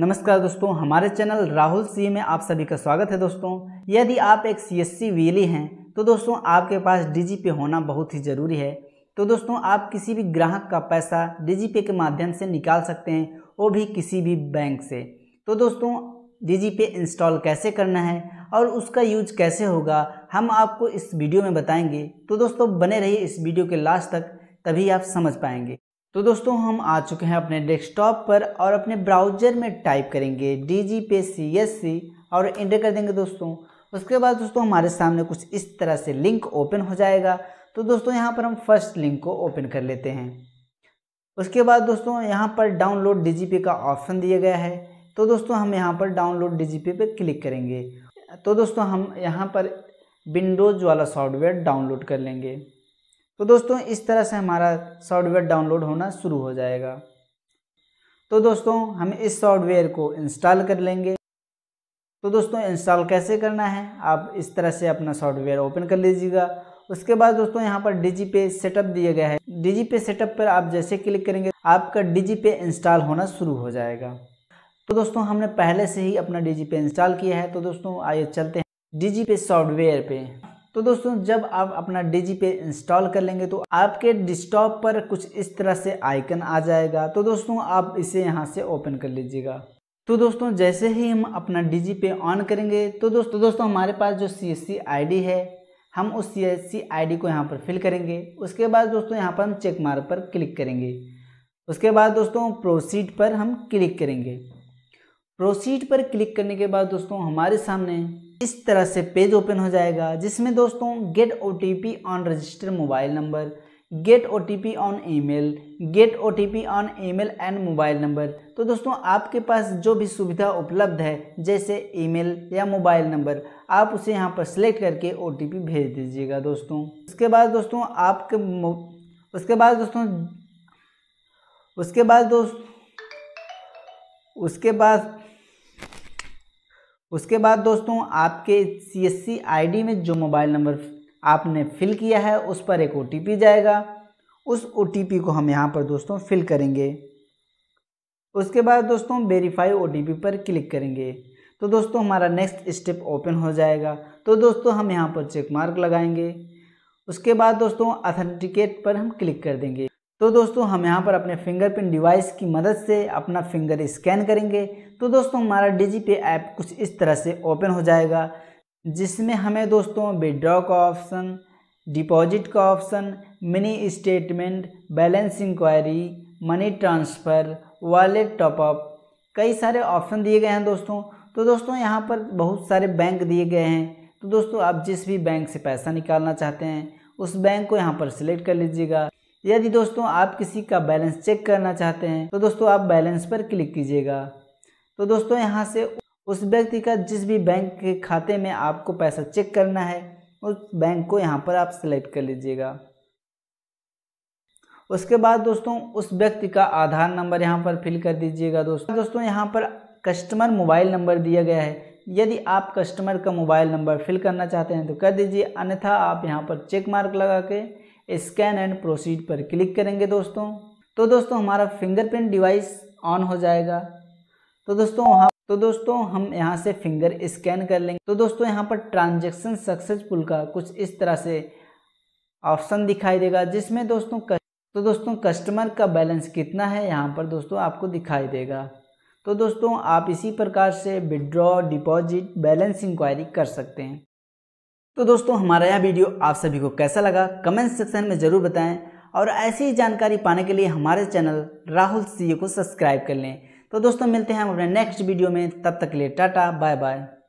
नमस्कार दोस्तों हमारे चैनल राहुल सी में आप सभी का स्वागत है दोस्तों यदि आप एक सी एस e हैं तो दोस्तों आपके पास डी पे होना बहुत ही ज़रूरी है तो दोस्तों आप किसी भी ग्राहक का पैसा डी पे के माध्यम से निकाल सकते हैं वो भी किसी भी बैंक से तो दोस्तों डी इंस्टॉल कैसे करना है और उसका यूज कैसे होगा हम आपको इस वीडियो में बताएंगे तो दोस्तों बने रहिए इस वीडियो के लास्ट तक तभी आप समझ पाएंगे तो दोस्तों हम आ चुके हैं अपने डेस्कटॉप पर और अपने ब्राउजर में टाइप करेंगे डी जी पे सी एस सी और इंटर कर देंगे दोस्तों उसके बाद दोस्तों हमारे सामने कुछ इस तरह से लिंक ओपन हो जाएगा तो दोस्तों यहाँ पर हम फर्स्ट लिंक को ओपन कर लेते हैं उसके बाद दोस्तों यहाँ पर डाउनलोड डी का ऑप्शन दिया गया है तो दोस्तों हम यहाँ पर डाउनलोड डी पे क्लिक करेंगे तो दोस्तों हम यहाँ पर विंडोज़ वाला सॉफ्टवेयर डाउनलोड कर लेंगे तो दोस्तों इस तरह से हमारा सॉफ्टवेयर डाउनलोड होना शुरू हो जाएगा तो दोस्तों हम इस सॉफ्टवेयर को इंस्टॉल कर लेंगे तो दोस्तों इंस्टॉल कैसे करना है आप इस तरह से अपना सॉफ्टवेयर ओपन कर लीजिएगा उसके बाद दोस्तों यहाँ पर डिजी पे सेटअप दिया गया है डिजी पे सेटअप पर आप जैसे क्लिक करेंगे आपका डिजी पे इंस्टॉल होना शुरू हो जाएगा तो दोस्तों हमने पहले से ही अपना डिजी पे इंस्टॉल किया है तो दोस्तों आइए चलते हैं डिजी पे सॉफ्टवेयर पे तो दोस्तों जब आप अपना डिजी पे इंस्टॉल कर लेंगे तो आपके डिस्कटॉप पर कुछ इस तरह से आइकन आ जाएगा तो दोस्तों आप इसे यहाँ से ओपन कर लीजिएगा तो दोस्तों जैसे ही हम अपना डिजी पे ऑन करेंगे तो दोस्तों दोस्तों हमारे पास जो सी एस है हम उस सी एस को यहाँ पर फिल करेंगे उसके बाद दोस्तों यहाँ पर हम चेक मार्क पर क्लिक करेंगे उसके बाद दोस्तों प्रोसीड पर हम क्लिक करेंगे प्रोसीड पर क्लिक करने के बाद दोस्तों हमारे सामने इस तरह से पेज ओपन हो जाएगा जिसमें दोस्तों get O on register mobile number get O on email get O on email and mobile number तो दोस्तों आपके पास जो भी सुविधा उपलब्ध है जैसे ईमेल या मोबाइल नंबर आप उसे यहाँ पर सेलेक्ट करके ओ भेज दीजिएगा दोस्तों उसके बाद दोस्तों आपके उसके बाद दोस्तों उसके बाद दोस्त उसके बाद उसके बाद दोस्तों आपके C S C I D में जो मोबाइल नंबर आपने फिल किया है उस पर एक ओ टी पी जाएगा उस ओ टी पी को हम यहाँ पर दोस्तों फिल करेंगे उसके बाद दोस्तों वेरीफाई ओ टी पी पर क्लिक करेंगे तो दोस्तों हमारा नेक्स्ट स्टेप ओपन हो जाएगा तो दोस्तों हम यहाँ पर चेक मार्क लगाएंगे उसके बाद दोस्तों अथेंटिकेट पर हम क्लिक कर देंगे तो दोस्तों हम यहाँ पर अपने फिंगरप्रिंट डिवाइस की मदद से अपना फिंगर स्कैन करेंगे तो दोस्तों हमारा डिजी पे ऐप कुछ इस तरह से ओपन हो जाएगा जिसमें हमें दोस्तों विड्रॉ का ऑप्शन डिपॉजिट का option mini statement balance inquiry money transfer wallet top up कई सारे ऑप्शन दिए गए हैं दोस्तों तो दोस्तों यहाँ पर बहुत सारे बैंक दिए गए हैं तो दोस्तों आप जिस भी बैंक से पैसा निकालना चाहते हैं उस बैंक को यहाँ पर सिलेक्ट कर लीजिएगा यदि दोस्तों आप किसी का बैलेंस चेक करना चाहते हैं तो दोस्तों आप बैलेंस पर क्लिक कीजिएगा तो दोस्तों यहाँ से उस व्यक्ति का जिस भी बैंक के खाते में आपको पैसा चेक करना है उस बैंक को यहाँ पर आप सेलेक्ट कर लीजिएगा उसके बाद दोस्तों उस व्यक्ति का आधार नंबर यहाँ पर फिल कर दीजिएगा दोस्तों दोस्तों यहाँ पर कस्टमर मोबाइल नंबर दिया गया है यदि आप कस्टमर का मोबाइल नंबर फिल करना चाहते हैं तो कर दीजिए अन्यथा आप यहाँ पर चेक मार्क लगा के स्कैन एंड प्रोसीड पर क्लिक करेंगे दोस्तों तो दोस्तों हमारा फिंगरप्रिंट डिवाइस ऑन हो जाएगा तो दोस्तों वहाँ तो दोस्तों हम यहाँ से फिंगर स्कैन कर लेंगे तो दोस्तों यहाँ पर ट्रांजेक्शन सक्सेसफुल का कुछ इस तरह से ऑप्शन दिखाई देगा जिसमें दोस्तों तो दोस्तों कस्टमर का बैलेंस कितना है यहाँ पर दोस्तों आपको दिखाई देगा तो दोस्तों आप इसी प्रकार से विड्रॉ डिपॉजिट बैलेंस इंक्वायरी कर सकते हैं तो दोस्तों हमारा यह वीडियो आप सभी को कैसा लगा कमेंट सेक्शन में ज़रूर बताएं और ऐसी ही जानकारी पाने के लिए हमारे चैनल राहुल सी को सब्सक्राइब कर लें तो दोस्तों मिलते हैं हम अपने नेक्स्ट वीडियो में तब तक के लिए टाटा बाय बाय